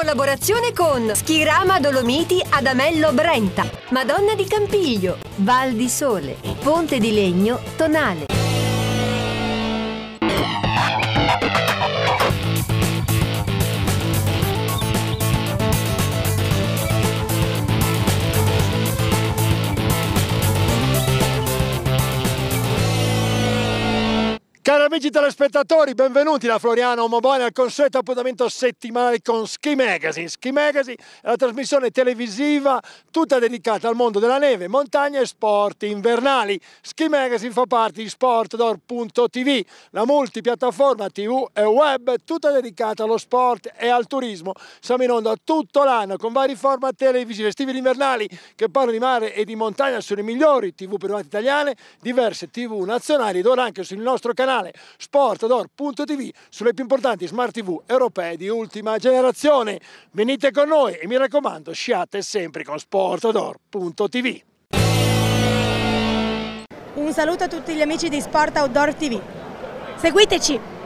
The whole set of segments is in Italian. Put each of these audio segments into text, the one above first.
collaborazione con Schirama Dolomiti Adamello Brenta, Madonna di Campiglio, Val di Sole, Ponte di Legno, Tonale. Cari amici telespettatori, benvenuti da Floriano Omobone al consueto appuntamento settimanale con Ski Magazine. Ski Magazine è la trasmissione televisiva tutta dedicata al mondo della neve, montagna e sport invernali. Ski Magazine fa parte di sportdoor.tv, la multipiattaforma TV e web tutta dedicata allo sport e al turismo. Siamo in onda tutto l'anno con vari format televisivi estivi ed invernali che parlano di mare e di montagna sulle migliori TV private italiane, diverse TV nazionali ed ora anche sul nostro canale canale sportador.tv sulle più importanti smart tv europee di ultima generazione. Venite con noi e mi raccomando sciate sempre con sportador.tv. Un saluto a tutti gli amici di Sport Outdoor TV. Seguiteci!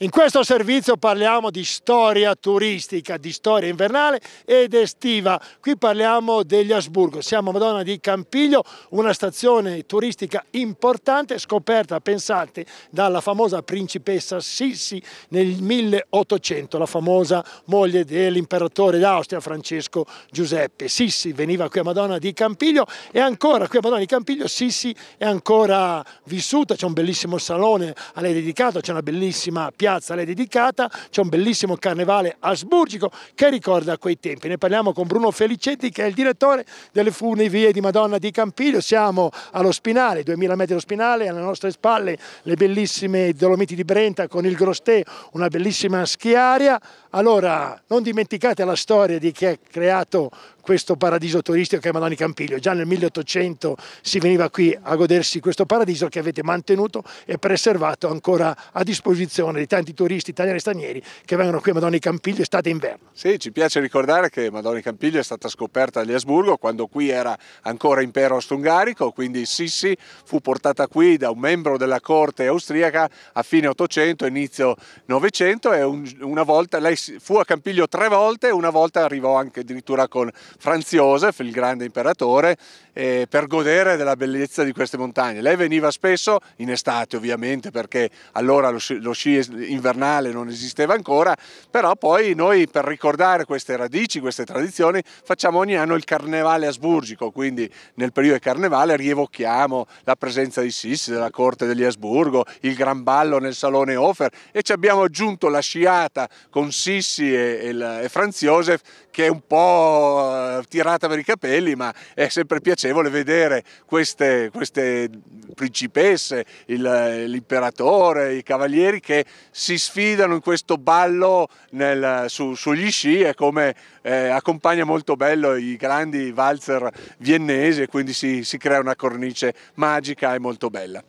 In questo servizio parliamo di storia turistica, di storia invernale ed estiva. Qui parliamo degli Asburgo. Siamo a Madonna di Campiglio, una stazione turistica importante scoperta, pensate, dalla famosa principessa Sissi nel 1800, la famosa moglie dell'imperatore d'Austria Francesco Giuseppe. Sissi veniva qui a Madonna di Campiglio e ancora qui a Madonna di Campiglio Sissi è ancora vissuta, c'è un bellissimo salone a lei dedicato, c'è una bellissima piazza piazza le è dedicata, c'è un bellissimo carnevale asburgico che ricorda quei tempi. Ne parliamo con Bruno Felicetti che è il direttore delle funivie di Madonna di Campiglio, siamo allo Spinale, 2000 metri allo Spinale, alle nostre spalle le bellissime Dolomiti di Brenta con il Grostè, una bellissima schiaria. Allora, non dimenticate la storia di chi ha creato questo paradiso turistico che è Madonna Campiglio. Già nel 1800 si veniva qui a godersi questo paradiso che avete mantenuto e preservato ancora a disposizione di tanti tanti turisti italiani e stranieri che vengono qui a Madonna di Campiglio estate e inverno. Sì, ci piace ricordare che Madonna di Campiglio è stata scoperta agli Asburgo quando qui era ancora impero austro-ungarico, quindi Sissi fu portata qui da un membro della corte austriaca a fine 800, inizio 900 e un, una volta lei fu a Campiglio tre volte, una volta arrivò anche addirittura con Franz Josef, il grande imperatore, eh, per godere della bellezza di queste montagne. Lei veniva spesso in estate ovviamente perché allora lo lo sci invernale non esisteva ancora, però poi noi per ricordare queste radici, queste tradizioni, facciamo ogni anno il carnevale asburgico, quindi nel periodo del carnevale rievochiamo la presenza di Sissi, della corte degli Asburgo, il gran ballo nel salone Hofer e ci abbiamo aggiunto la sciata con Sissi e, e, e Franz Josef che è un po' eh, tirata per i capelli, ma è sempre piacevole vedere queste, queste principesse, l'imperatore, i cavalieri che si sfidano in questo ballo nel, su, sugli sci e come eh, accompagna molto bello i grandi valzer viennesi e quindi si, si crea una cornice magica e molto bella.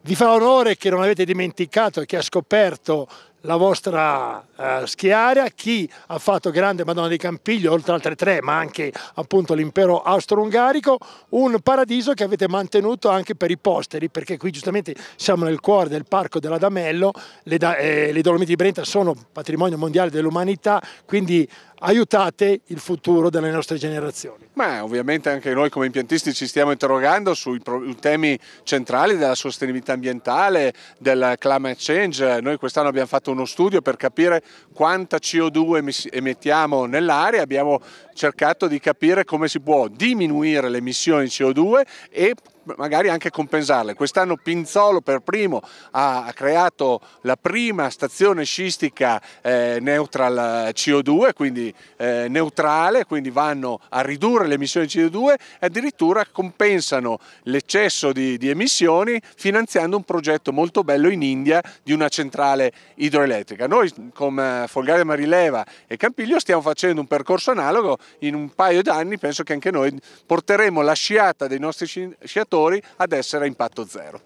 Vi fa onore che non avete dimenticato e che ha scoperto la vostra eh, schiara, chi ha fatto grande Madonna di Campiglio, oltre altre tre, ma anche appunto l'impero austro-ungarico, un paradiso che avete mantenuto anche per i posteri, perché qui giustamente siamo nel cuore del parco dell'Adamello, le, eh, le Dolomiti di Brenta sono patrimonio mondiale dell'umanità, quindi aiutate il futuro delle nostre generazioni. Ma ovviamente anche noi come impiantisti ci stiamo interrogando sui temi centrali della sostenibilità ambientale, del climate change, noi quest'anno abbiamo fatto un uno studio per capire quanta CO2 emettiamo nell'aria, abbiamo cercato di capire come si può diminuire le emissioni di CO2 e magari anche compensarle. Quest'anno Pinzolo per primo ha creato la prima stazione scistica eh, neutral eh, CO2, quindi eh, neutrale, quindi vanno a ridurre le emissioni di CO2 e addirittura compensano l'eccesso di, di emissioni finanziando un progetto molto bello in India di una centrale idroelettrica. Noi con eh, Folgare Marileva e Campiglio stiamo facendo un percorso analogo, in un paio d'anni penso che anche noi porteremo la sciata dei nostri sciatori motori ad essere a impatto zero.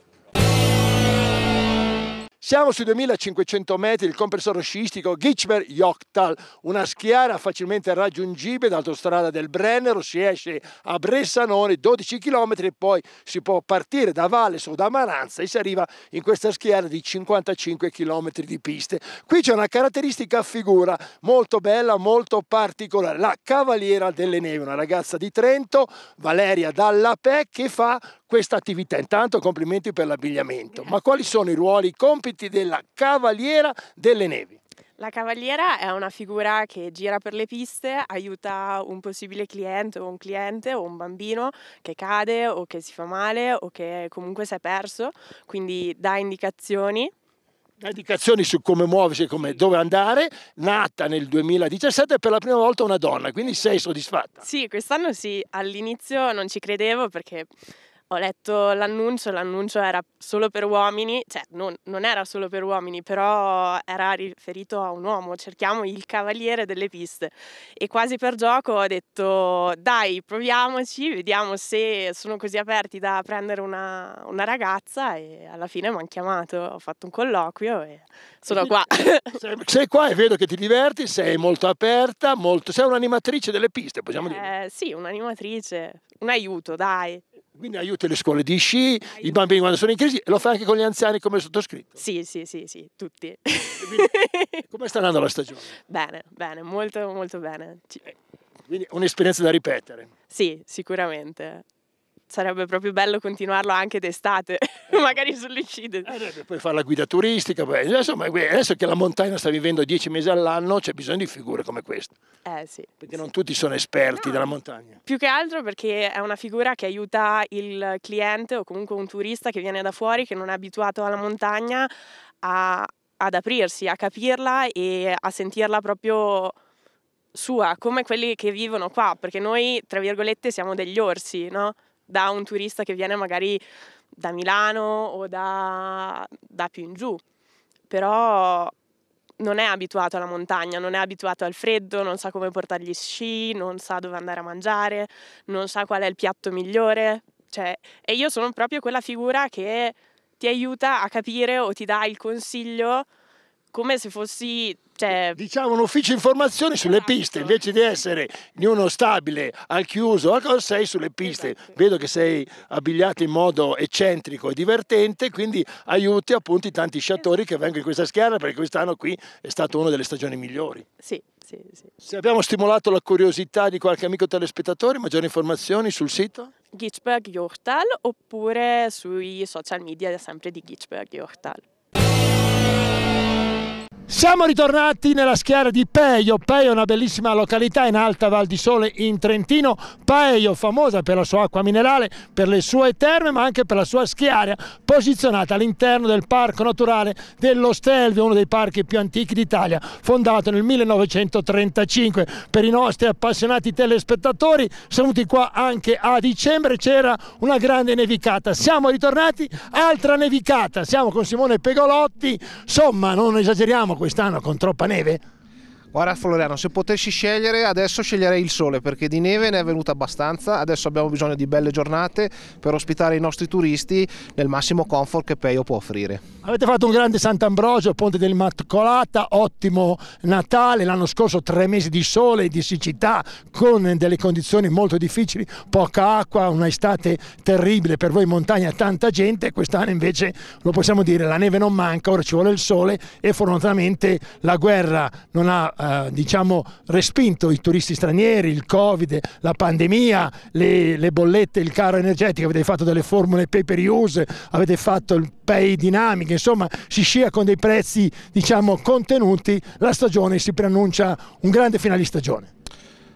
Siamo sui 2500 metri, il compressore sciistico Gitschmer Jochtal, una schiara facilmente raggiungibile dall'autostrada del Brennero, si esce a Bressanone, 12 km e poi si può partire da Valles o da Maranza e si arriva in questa schiera di 55 km di piste. Qui c'è una caratteristica figura molto bella, molto particolare, la Cavaliera delle Neve, una ragazza di Trento, Valeria Dalla che fa questa attività. Intanto complimenti per l'abbigliamento, ma quali sono i ruoli, i compiti della Cavaliera delle Nevi? La cavaliera è una figura che gira per le piste, aiuta un possibile cliente o un cliente o un bambino che cade o che si fa male o che comunque si è perso, quindi dà indicazioni indicazioni su come muoversi e come, dove andare, nata nel 2017 per la prima volta una donna, quindi esatto. sei soddisfatta? Sì, quest'anno sì, all'inizio non ci credevo perché ho letto l'annuncio, l'annuncio era solo per uomini, cioè non, non, era solo per uomini, però era riferito a un uomo, cerchiamo il cavaliere delle piste. E quasi per gioco ho detto dai, proviamoci, vediamo se sono così aperti da prendere una, una ragazza e alla fine mi hanno chiamato, ho fatto un colloquio e sono qua. sei qua e vedo che ti diverti, sei molto aperta, molto... sei un'animatrice delle piste, possiamo eh, dire. Sì, un'animatrice, un aiuto, dai. Quindi aiuta le scuole di sci, aiuta. i bambini quando sono in crisi, e lo fa anche con gli anziani come sottoscritto. Sì, sì, sì, sì tutti. Come sta andando la stagione? Bene, bene, molto, molto bene. Eh, quindi un'esperienza da ripetere. Sì, sicuramente sarebbe proprio bello continuarlo anche d'estate, ecco. magari sull'Icide. Eh, poi fare la guida turistica, beh, insomma, adesso che la montagna sta vivendo dieci mesi all'anno c'è bisogno di figure come questa. Eh sì. Perché sì. non tutti sono esperti no, della montagna. Più che altro perché è una figura che aiuta il cliente o comunque un turista che viene da fuori, che non è abituato alla montagna, a, ad aprirsi, a capirla e a sentirla proprio sua, come quelli che vivono qua, perché noi, tra virgolette, siamo degli orsi, no? da un turista che viene magari da Milano o da, da più in giù, però non è abituato alla montagna, non è abituato al freddo, non sa come portare gli sci, non sa dove andare a mangiare, non sa qual è il piatto migliore. Cioè, e io sono proprio quella figura che ti aiuta a capire o ti dà il consiglio come se fossi cioè... Eh, diciamo un ufficio informazioni sulle esatto. piste invece di essere in uno stabile al chiuso sei sulle piste esatto. vedo che sei abbigliato in modo eccentrico e divertente quindi aiuti appunto i tanti sciatori esatto. che vengono in questa schiera perché quest'anno qui è stata una delle stagioni migliori sì, sì, sì. Se abbiamo stimolato la curiosità di qualche amico telespettatore, maggiori informazioni sul sito? Gitchberg Jortal oppure sui social media sempre di Gitchberg Jortal. Siamo ritornati nella schiera di Peio. Peio è una bellissima località in alta Val di Sole in Trentino. Peio famosa per la sua acqua minerale, per le sue terme ma anche per la sua schiera posizionata all'interno del parco naturale dello Stelvio, uno dei parchi più antichi d'Italia, fondato nel 1935. Per i nostri appassionati telespettatori, saluti qua anche a dicembre, c'era una grande nevicata. Siamo ritornati, altra nevicata. Siamo con Simone Pegolotti. Insomma, non esageriamo quest'anno con troppa neve? Guarda Floriano, se potessi scegliere adesso sceglierei il sole perché di neve ne è venuta abbastanza, adesso abbiamo bisogno di belle giornate per ospitare i nostri turisti nel massimo comfort che Peio può offrire. Avete fatto un grande Sant'Ambrogio, Ponte dell'Immacolata, ottimo Natale, l'anno scorso tre mesi di sole e di siccità con delle condizioni molto difficili, poca acqua, una estate terribile per voi in montagna, tanta gente, quest'anno invece lo possiamo dire, la neve non manca, ora ci vuole il sole e fortunatamente la guerra non ha eh, diciamo, respinto i turisti stranieri, il Covid, la pandemia, le, le bollette, il caro energetico, avete fatto delle formule pay per use, avete fatto il pay dinamiche, insomma si scia con dei prezzi diciamo, contenuti, la stagione si preannuncia un grande finale di stagione.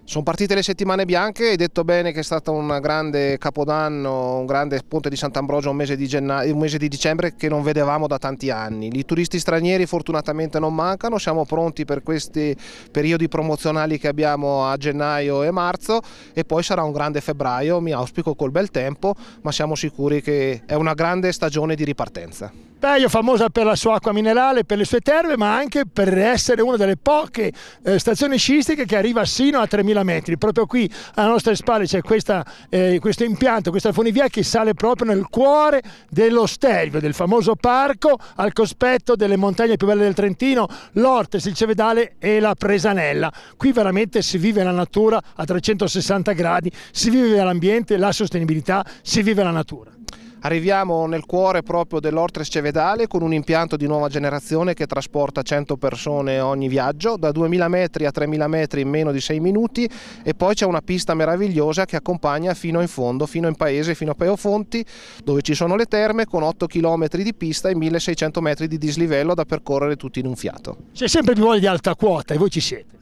Sono partite le settimane bianche, hai detto bene che è stato un grande capodanno, un grande ponte di Sant'Ambrogio, un, mese di, un mese di dicembre che non vedevamo da tanti anni. I turisti stranieri fortunatamente non mancano, siamo pronti per questi periodi promozionali che abbiamo a gennaio e marzo e poi sarà un grande febbraio, mi auspico col bel tempo, ma siamo sicuri che è una grande stagione di ripartenza. Peio famosa per la sua acqua minerale, per le sue terme, ma anche per essere una delle poche eh, stazioni sciistiche che arriva sino a 3000 metri. Proprio qui alle nostre spalle c'è questa, eh, questo impianto, questa funivia che sale proprio nel cuore dello Stelvio, del famoso parco al cospetto delle montagne più belle del Trentino, l'Ortes, il Cevedale e la Presanella. Qui veramente si vive la natura a 360 gradi, si vive l'ambiente, la sostenibilità, si vive la natura. Arriviamo nel cuore proprio dell'Ortres Cevedale con un impianto di nuova generazione che trasporta 100 persone ogni viaggio, da 2000 metri a 3000 metri in meno di 6 minuti e poi c'è una pista meravigliosa che accompagna fino in fondo, fino in paese, fino a Peofonti, dove ci sono le terme con 8 km di pista e 1600 metri di dislivello da percorrere tutti in un fiato. C'è sempre più voglia di alta quota e voi ci siete.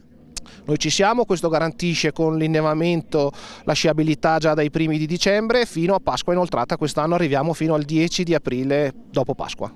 Noi ci siamo, questo garantisce con l'innevamento la sciabilità già dai primi di dicembre fino a Pasqua inoltrata, quest'anno arriviamo fino al 10 di aprile dopo Pasqua.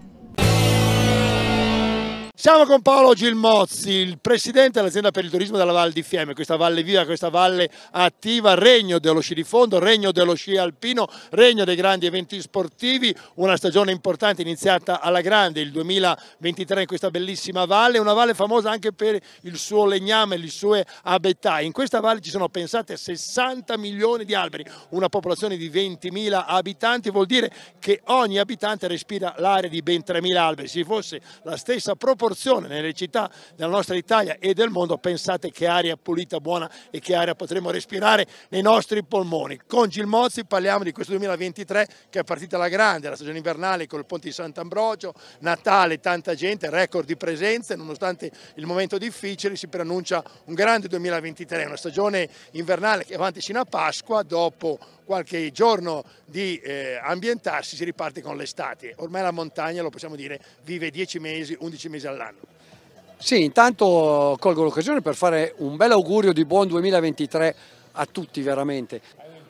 Siamo con Paolo Gilmozzi, il presidente dell'azienda per il turismo della Val di Fiemme, questa valle viva, questa valle attiva, regno dello sci di fondo, regno dello sci alpino, regno dei grandi eventi sportivi, una stagione importante iniziata alla grande il 2023 in questa bellissima valle, una valle famosa anche per il suo legname, le sue abetà. In questa valle ci sono pensate 60 milioni di alberi, una popolazione di 20.000 abitanti, vuol dire che ogni abitante respira l'aria di ben 3.000 alberi. Se fosse la stessa proporzione proporzione nelle città della nostra Italia e del mondo, pensate che aria pulita, buona e che aria potremo respirare nei nostri polmoni. Con Gilmozzi parliamo di questo 2023 che è partita la grande, la stagione invernale con il ponte di Sant'Ambrogio, Natale, tanta gente, record di presenze, nonostante il momento difficile si preannuncia un grande 2023, una stagione invernale che avanti fino a Pasqua, dopo qualche giorno di eh, ambientarsi si riparte con l'estate. Ormai la montagna, lo possiamo dire, vive 10 mesi, 11 mesi all'anno all'anno. Sì, intanto colgo l'occasione per fare un bel augurio di buon 2023 a tutti veramente.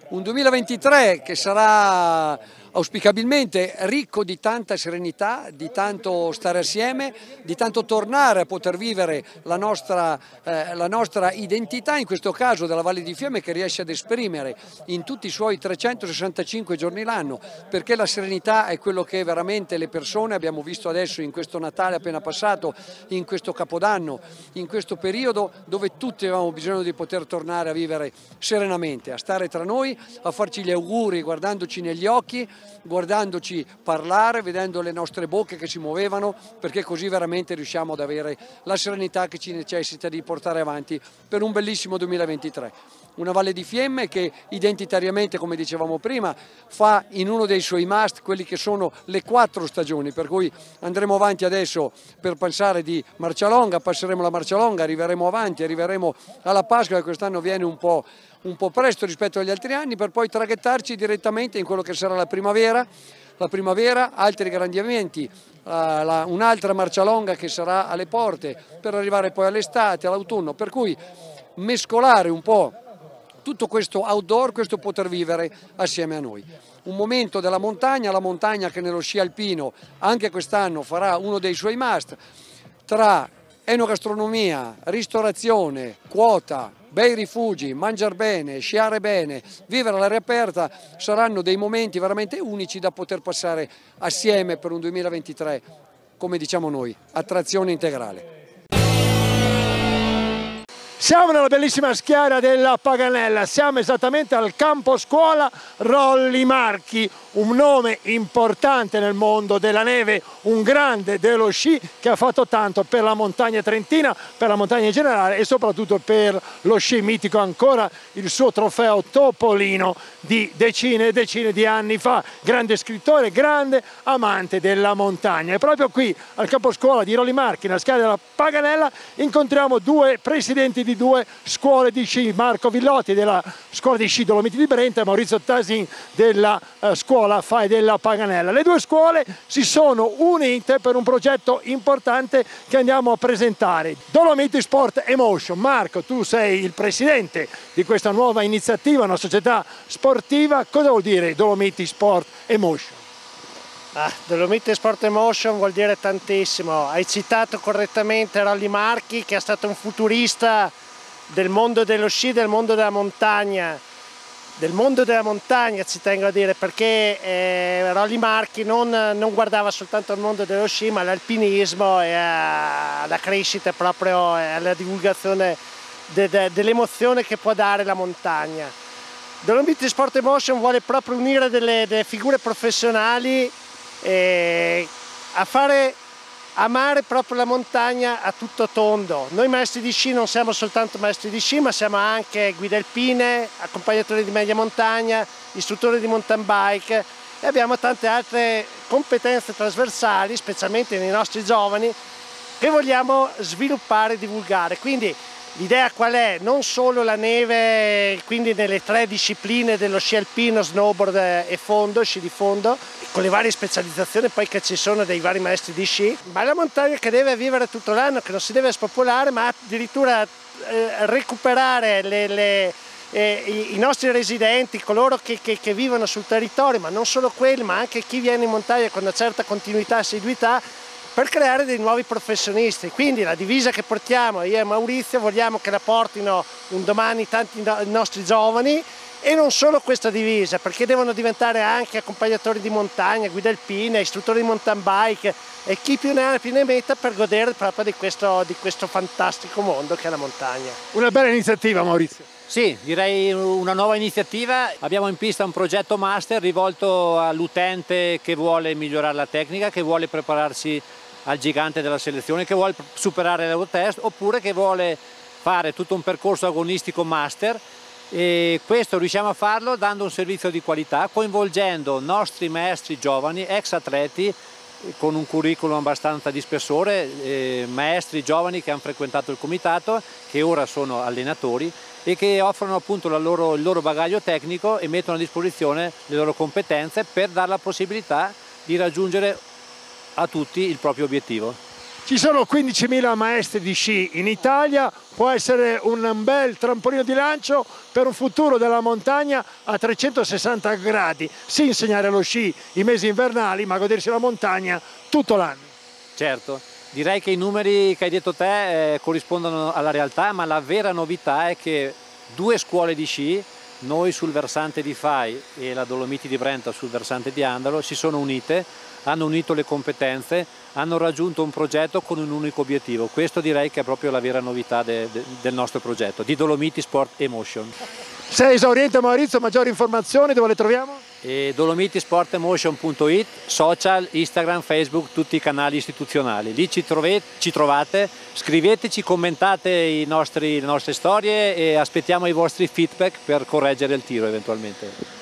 Un 2023 che sarà auspicabilmente ricco di tanta serenità, di tanto stare assieme, di tanto tornare a poter vivere la nostra, eh, la nostra identità, in questo caso della Valle di Fiemme che riesce ad esprimere in tutti i suoi 365 giorni l'anno, perché la serenità è quello che veramente le persone abbiamo visto adesso in questo Natale appena passato, in questo Capodanno, in questo periodo dove tutti avevamo bisogno di poter tornare a vivere serenamente, a stare tra noi, a farci gli auguri guardandoci negli occhi, guardandoci parlare, vedendo le nostre bocche che si muovevano, perché così veramente riusciamo ad avere la serenità che ci necessita di portare avanti per un bellissimo 2023. Una Valle di Fiemme che identitariamente, come dicevamo prima, fa in uno dei suoi must quelli che sono le quattro stagioni, per cui andremo avanti adesso per pensare di Marcialonga, passeremo la Marcialonga, arriveremo avanti, arriveremo alla Pasqua che quest'anno viene un po' un po' presto rispetto agli altri anni per poi traghettarci direttamente in quello che sarà la primavera, la primavera altri grandi eventi, un'altra marcia longa che sarà alle porte per arrivare poi all'estate, all'autunno, per cui mescolare un po' tutto questo outdoor, questo poter vivere assieme a noi. Un momento della montagna, la montagna che nello sci alpino anche quest'anno farà uno dei suoi must, tra enogastronomia, ristorazione, quota, bei rifugi, mangiare bene, sciare bene, vivere all'aria aperta saranno dei momenti veramente unici da poter passare assieme per un 2023, come diciamo noi, attrazione integrale. Siamo nella bellissima schiera della Paganella, siamo esattamente al campo scuola Rolli Marchi, un nome importante nel mondo della neve, un grande dello sci che ha fatto tanto per la montagna trentina, per la montagna in generale e soprattutto per lo sci mitico ancora il suo trofeo Topolino di decine e decine di anni fa, grande scrittore, grande amante della montagna. E proprio qui al campo scuola di Rolli Marchi, nella schiera della Paganella, incontriamo due presidenti di di due scuole di sci, Marco Villotti della scuola di sci Dolomiti di Brenta e Maurizio Tasin della eh, scuola Fai della Paganella. Le due scuole si sono unite per un progetto importante che andiamo a presentare. Dolomiti Sport Emotion. Marco, tu sei il presidente di questa nuova iniziativa, una società sportiva. Cosa vuol dire Dolomiti Sport Emotion? Ah, Dolomite Sport Emotion vuol dire tantissimo. Hai citato correttamente Rolly Marchi che è stato un futurista del mondo dello sci, del mondo della montagna. Del mondo della montagna ci tengo a dire perché eh, Rolli Marchi non, non, guardava soltanto al mondo dello sci ma all'alpinismo e alla eh, crescita proprio e alla divulgazione de, de, dell'emozione che può dare la montagna. Dolomiti Sport Emotion vuole proprio unire delle, delle figure professionali eh, a fare amare proprio la montagna a tutto tondo. Noi maestri di sci non siamo soltanto maestri di sci, ma siamo anche guide alpine, accompagnatori di media montagna, istruttori di mountain bike e abbiamo tante altre competenze trasversali, specialmente nei nostri giovani, che vogliamo sviluppare e divulgare. Quindi L'idea qual è? Non solo la neve, quindi nelle tre discipline dello sci alpino, snowboard e fondo, sci di fondo, con le varie specializzazioni poi che ci sono dei vari maestri di sci, ma la montagna che deve vivere tutto l'anno, che non si deve spopolare, ma addirittura eh, recuperare le, le, eh, i, nostri residenti, coloro che, che, che vivono sul territorio, ma non solo quelli, ma anche chi viene in montagna con una certa continuità e assiduità, per creare dei nuovi professionisti. Quindi la divisa che portiamo io e Maurizio vogliamo che la portino un domani tanti nostri giovani e non solo questa divisa, perché devono diventare anche accompagnatori di montagna, guida alpine, istruttori di mountain bike e chi più ne ha più ne metta per godere proprio di questo, di questo fantastico mondo che è la montagna. Una bella iniziativa Maurizio. Sì, direi una nuova iniziativa. Abbiamo in pista un progetto master rivolto all'utente che vuole migliorare la tecnica, che vuole prepararsi al gigante della selezione che vuole superare l'Eurotest oppure che vuole fare tutto un percorso agonistico master e questo riusciamo a farlo dando un servizio di qualità coinvolgendo nostri maestri giovani, ex atleti con un curriculum abbastanza di spessore, eh, maestri giovani che hanno frequentato il comitato, che ora sono allenatori e che offrono appunto loro, il loro bagaglio tecnico e mettono a disposizione le loro competenze per dare la possibilità di raggiungere a tutti il proprio obiettivo. Ci sono 15.000 maestri di sci in Italia, può essere un bel trampolino di lancio per un futuro della montagna a 360 gradi. Sì insegnare lo sci i mesi invernali, ma godersi la montagna tutto l'anno. Certo, direi che i numeri che hai detto te eh, corrispondono alla realtà, ma la vera novità è che due scuole di sci, noi sul versante di Fai e la Dolomiti di Brenta sul versante di Andalo, si sono unite hanno unito le competenze, hanno raggiunto un progetto con un unico obiettivo. Questo direi che è proprio la vera novità de, de, del nostro progetto, di Dolomiti Sport Emotion. Sei esauriente Maurizio, maggiori informazioni dove le troviamo? E dolomitisportemotion.it, social, Instagram, Facebook, tutti i canali istituzionali. Lì ci, trovate, ci trovate scriveteci, commentate nostri, le nostre storie e aspettiamo i vostri feedback per correggere il tiro eventualmente.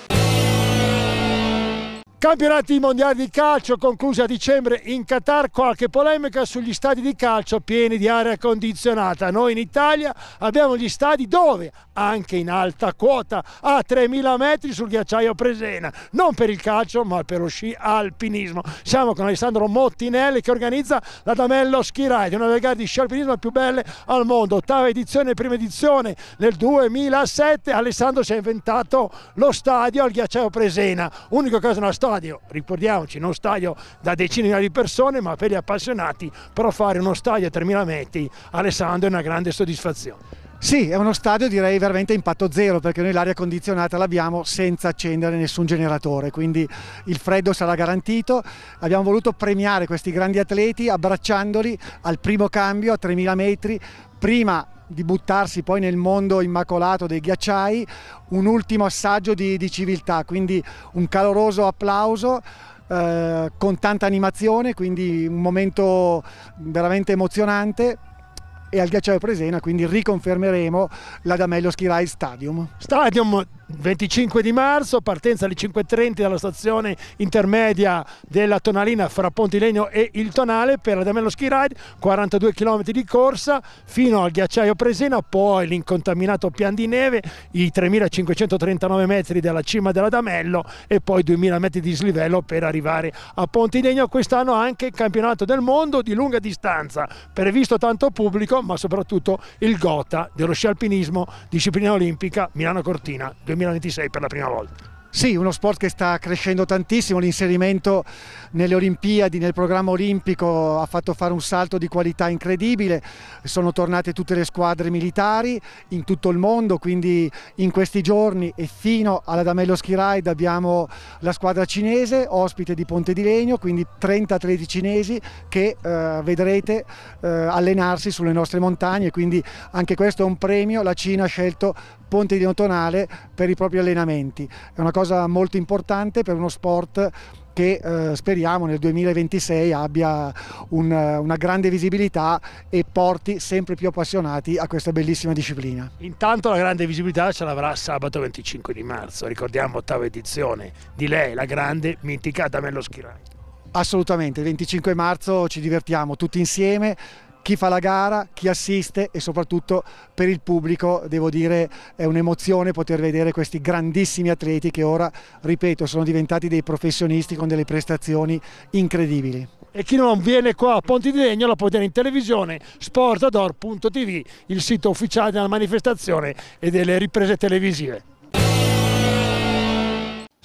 Campionati mondiali di calcio conclusi a dicembre in Qatar, qualche polemica sugli stadi di calcio pieni di aria condizionata. Noi in Italia abbiamo gli stadi dove, anche in alta quota, a 3000 metri sul ghiacciaio Presena, non per il calcio ma per lo sci alpinismo. Siamo con Alessandro Mottinelli che organizza la Damello Ski Ride, una delle gare di sci alpinismo più belle al mondo, ottava edizione, prima edizione nel 2007. Alessandro si è inventato lo stadio al ghiacciaio Presena, unico caso nella storia stadio, ricordiamoci, non stadio da decine di persone, ma per gli appassionati, però fare uno stadio a 3.000 metri, Alessandro è una grande soddisfazione. Sì, è uno stadio direi veramente a impatto zero perché noi l'aria condizionata l'abbiamo senza accendere nessun generatore, quindi il freddo sarà garantito. Abbiamo voluto premiare questi grandi atleti abbracciandoli al primo cambio a 3000 metri, prima di buttarsi poi nel mondo immacolato dei ghiacciai, un ultimo assaggio di, di civiltà, quindi un caloroso applauso eh, con tanta animazione, quindi un momento veramente emozionante e al Ghiacciaio Presena, quindi riconfermeremo l'Adamello Ride Stadium. Stadium 25 di marzo, partenza alle 5.30 dalla stazione intermedia della Tonalina fra Pontilegno e il Tonale per l'Adamello Ski Ride, 42 km di corsa fino al ghiacciaio Presena, poi l'incontaminato Pian di Neve, i 3.539 metri dalla cima dell'Adamello e poi 2.000 metri di slivello per arrivare a Pontilegno. Quest'anno anche il campionato del mondo di lunga distanza, previsto tanto pubblico olimpico, ma soprattutto il Gota dello sci alpinismo, disciplina olimpica Milano Cortina 2026 per la prima volta. Sì, uno sport che sta crescendo tantissimo, l'inserimento nelle Olimpiadi, nel programma olimpico ha fatto fare un salto di qualità incredibile, sono tornate tutte le squadre militari in tutto il mondo, quindi in questi giorni e fino alla Damello Ski Ride abbiamo la squadra cinese, ospite di Ponte di Legno, quindi 30 atleti cinesi che eh, vedrete eh, allenarsi sulle nostre montagne, quindi anche questo è un premio, la Cina ha scelto ponte di Notonale per i propri allenamenti. È una cosa molto importante per uno sport che eh, speriamo nel 2026 abbia un, una grande visibilità e porti sempre più appassionati a questa bellissima disciplina. Intanto la grande visibilità ce l'avrà sabato 25 di marzo, ricordiamo ottava edizione di lei, la grande mitica Damello Schirai. Assolutamente, il 25 marzo ci divertiamo tutti insieme, chi fa la gara, chi assiste e soprattutto per il pubblico devo dire è un'emozione poter vedere questi grandissimi atleti che ora, ripeto, sono diventati dei professionisti con delle prestazioni incredibili. E chi non viene qua a Ponti di Legno lo può vedere in televisione sportador.tv, il sito ufficiale della manifestazione e delle riprese televisive.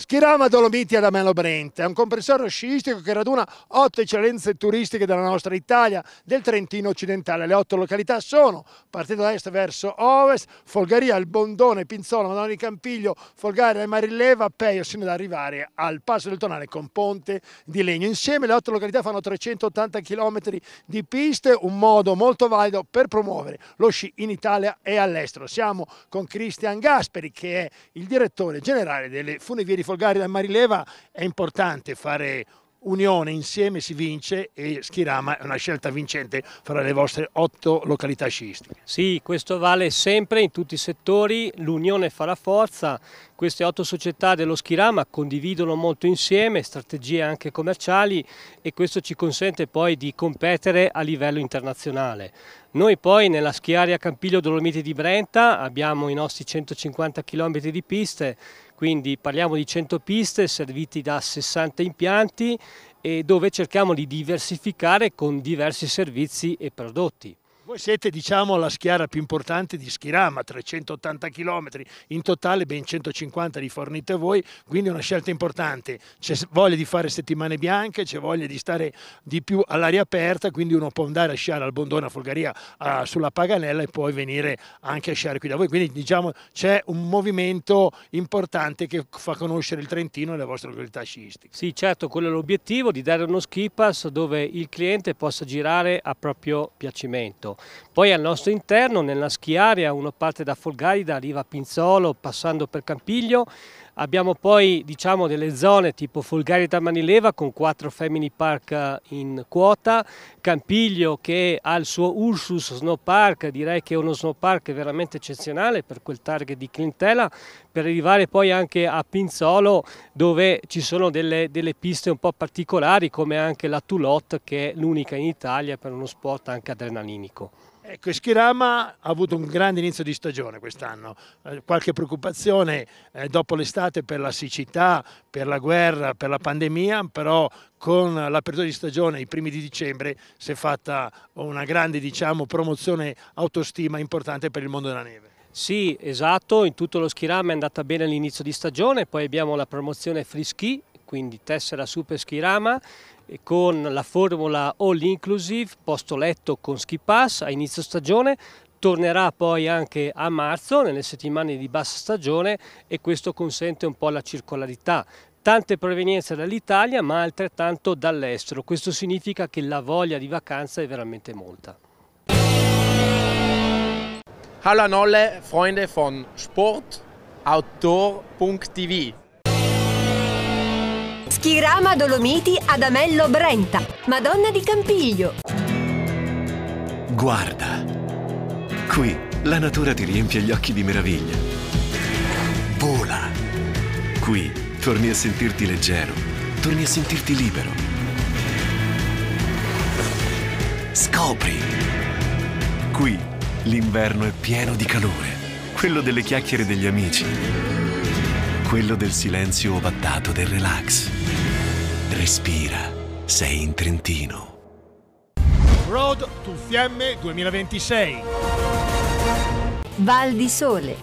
Schirama Dolomiti ad Amelo Brenta è un comprensorio sciistico che raduna otto eccellenze turistiche della nostra Italia, del Trentino occidentale. Le otto località sono, partendo da est verso ovest, Folgaria, Il Bondone, Pinzola, Madonna di Campiglio, Folgaria e Marilleva, Peio, sino ad arrivare al Passo del Tonale con Ponte di Legno. Insieme le otto località fanno 380 km di piste, un modo molto valido per promuovere lo sci in Italia e all'estero. Siamo con Cristian Gasperi che è il direttore generale delle Funivieri Folgaria Folgari da Marileva è importante fare unione, insieme si vince e Schirama è una scelta vincente fra le vostre otto località sciistiche. Sì, questo vale sempre in tutti i settori, l'unione fa la forza, queste otto società dello Schirama condividono molto insieme strategie anche commerciali e questo ci consente poi di competere a livello internazionale. Noi poi nella schiaria Campiglio Dolomiti di Brenta abbiamo i nostri 150 km di piste, quindi parliamo di 100 piste serviti da 60 impianti e dove cerchiamo di diversificare con diversi servizi e prodotti. Voi siete diciamo la schiara più importante di Schirama, 380 km, in totale ben 150 li fornite voi, quindi una scelta importante. C'è voglia di fare settimane bianche, c'è voglia di stare di più all'aria aperta, quindi uno può andare a sciare al Bondone, a Folgaria, a, sulla Paganella e poi venire anche a sciare qui da voi. Quindi diciamo c'è un movimento importante che fa conoscere il Trentino e le vostre località sciistiche. Sì, certo, quello è l'obiettivo di dare uno ski pass dove il cliente possa girare a proprio piacimento. Poi al nostro interno, nella schiaria, uno parte da Folgarida, arriva a Pinzolo, passando per Campiglio, Abbiamo poi diciamo, delle zone tipo Folgarita Manileva con quattro Femini Park eh, in quota, Campiglio che ha il suo Ursus Snow Park, direi che è uno snow park veramente eccezionale per quel target di clientela, per arrivare poi anche a Pinzolo dove ci sono delle, delle piste un po' particolari come anche la Toulotte che è l'unica in Italia per uno sport anche adrenalinico. Ecco, Schirama ha avuto un grande inizio di stagione quest'anno, eh, qualche preoccupazione eh, dopo l'estate per la siccità, per la guerra, per la pandemia, però con l'apertura di stagione i primi di dicembre si è fatta una grande diciamo, promozione autostima importante per il mondo della neve. Sì, esatto, in tutto lo schirama è andata bene all'inizio di stagione, poi abbiamo la promozione free ski quindi tessera Super Schirama con la formula all inclusive, posto letto con ski pass a inizio stagione, tornerà poi anche a marzo nelle settimane di bassa stagione e questo consente un po' la circolarità tante provenienze dall'Italia ma altrettanto dall'estero. Questo significa che la voglia di vacanza è veramente molta. Hallo a alle Freunde von Sport Chirama Dolomiti Adamello Brenta, Madonna di Campiglio. Guarda, qui la natura ti riempie gli occhi di meraviglia. Vola. Qui torni a sentirti leggero, torni a sentirti libero. Scopri. Qui l'inverno è pieno di calore, quello delle chiacchiere degli amici quello del silenzio ovattato del relax. Respira, sei in Trentino. Road to Fiemme 2026. Val di Sole,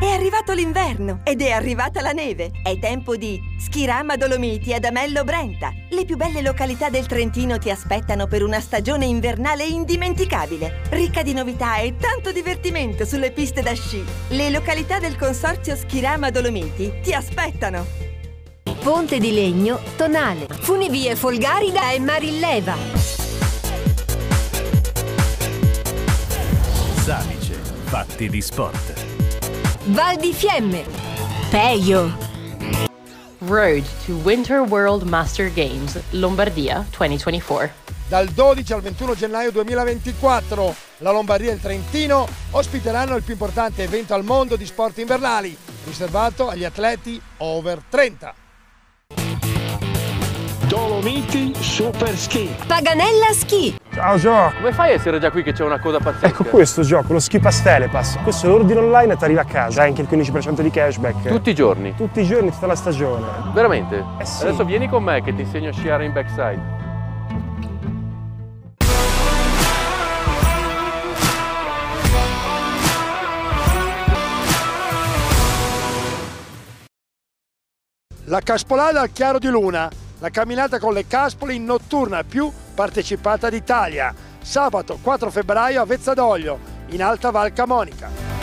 è arrivato l'inverno ed è arrivata la neve. È tempo di Schirama Dolomiti ad Amello Brenta. Le più belle località del Trentino ti aspettano per una stagione invernale indimenticabile, ricca di novità e tanto divertimento sulle piste da sci. Le località del consorzio Schirama Dolomiti ti aspettano. Ponte di Legno, Tonale, Funivie Folgarida e Marilleva. Savice, fatti di sport. Val di Fiemme, Peio. Road to Winter World Master Games Lombardia 2024. Dal 12 al 21 gennaio 2024 la Lombardia e il Trentino ospiteranno il più importante evento al mondo di sport invernali, riservato agli atleti over 30. Dolomiti Super Ski. Paganella Ski. Ciao Gio! Come fai a essere già qui che c'è una coda pazzesca? Ecco questo gioco, lo ski pastele passa. Questo è l'ordine online e ti arriva a casa, anche il 15% di cashback. Tutti i giorni? Tutti i giorni, tutta la stagione. Veramente? Eh sì. Adesso vieni con me che ti insegno a sciare in backside. La caspolada al chiaro di luna, la camminata con le caspole in notturna più partecipata d'Italia, sabato 4 febbraio a Vezzadoglio, in Alta Val Camonica.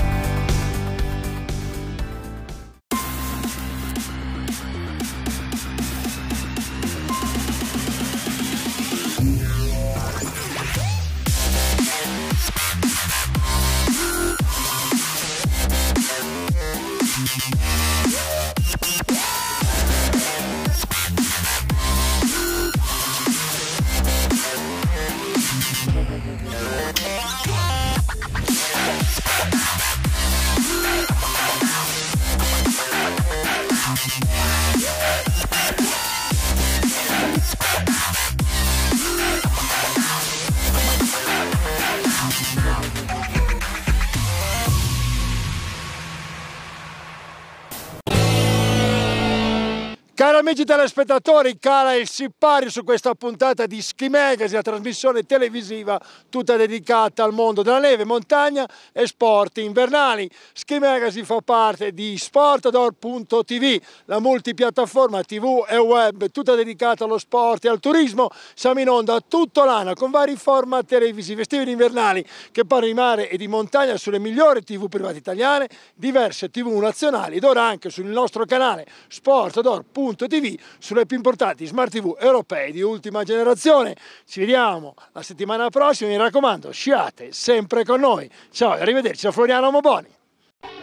amici telespettatori, cara il sipario su questa puntata di Ski Magazine, la trasmissione televisiva tutta dedicata al mondo della neve, montagna e sport invernali. Ski Magazine fa parte di Sportador.tv, la multipiattaforma tv e web tutta dedicata allo sport e al turismo. Siamo in onda tutto l'anno con vari format televisivi estivi ed invernali che parlano di mare e di montagna sulle migliori tv private italiane, diverse tv nazionali ed ora anche sul nostro canale sportador.tv TV sulle più importanti smart TV europei di ultima generazione. Ci vediamo la settimana prossima, mi raccomando, sciate sempre con noi. Ciao e arrivederci da Floriano Moboni.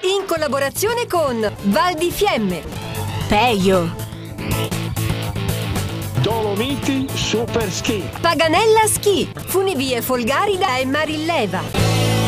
In collaborazione con Val di Fiemme, Peio, Dolomiti Super Ski, Paganella Ski, Funivie Folgarida e Marilleva.